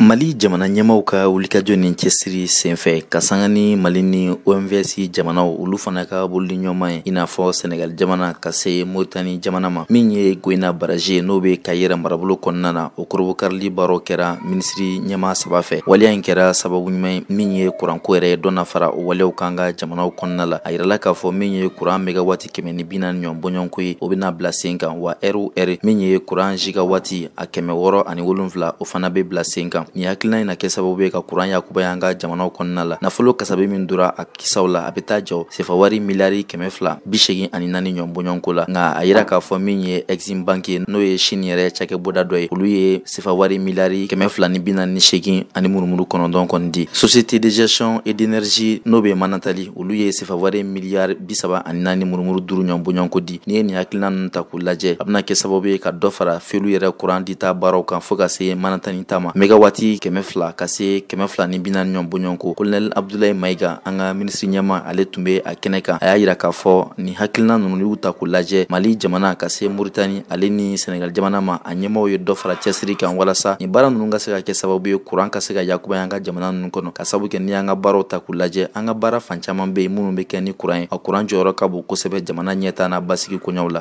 mali jamana ɲɛmaw ka wulikajɔ nin cɛsiri fɛ ka sanga ni mali ni omvs jamanaw olu fana ka bolodi ɲɔgɔnma ye i n'a fɔ senegal jamana ka se moritani jamana ma min ye goyina baraje n'o be ka yɛrɛ marabolo kɔnɔna na o korobokarili baaraw kɛra minisiri ɲɛma saba fɛ waliya ɲi kɛra sababu ɲuman min ye kuranko yɛrɛ dɔ na fara o waleyaw kan ka jamanaw kɔnɔna la a yirala k'a fɔ min ye kuran be kɛmɛ ni bina ni ɲɔn bɔɲɔnko ye o bena bila sen kan wa ɛriw ɛri min ye kuran ji ka a kɛmɛ wɔrɔ ani wolonfila o fana be bila sen kan ni hakilina ɲi na kɛ sababu ye ka kuran yakuba y'an ka jamanaw kɔnɔna la nafolo kasabe min dora a kisaw la a be taa jɔ sefawari miliyari kɛmɛ fila bi segin ani naani ɲɔn boɲɔnko la nka a yira k'a fɔ min ye exim banki n'o ye shin yɛrɛ cakɛboda boda dɔ ye olu ye sefawari miliyari kɛmɛ fila ni bi naani ni segin ani murumuru kɔnɔdɔn kɔni di société de gestion et d'énergie n'o be manatali olu ye sefawari miliyari bisaba ani naani murumuru duru ɲɔn boɲɔnko di ni ye nin hakilina nunu ta k'u lajɛ a bena kɛ sababu ye ka dɔ fara felu yɛrɛ kuran dita baaraw kan fɔɔ ka se manatani ta ma mɛ wagati kɛmɛ fila ka se kɛmɛ fila ni bina ni ɲɔn boɲɔgɔn ko kolonɛl abdulayi mayiga an ka minisiri ɲɛma ale tun be a kɛnɛ kan a y'a yira k'a fɔ nin hakilina nunu y'u ta k'u lajɛ mali jamana ka se muritani ale ni senegal jamana ma a ɲɛmaw ye dɔ fara cɛsiri kan walasa nin baara nunu ka se ka kɛ sababu ye kuran ka se ka yakubaya an ka jamana nunu kɔnɔ ka sabu kɛ ni an ka baaraw ta k'u lajɛ an ka baara fan caaman be ye minnu be kɛ ni kuran ye a kuran jɔyɔrɔ ka bon kosɛbɛ jamana ɲɛta n'a basigi koɲaw la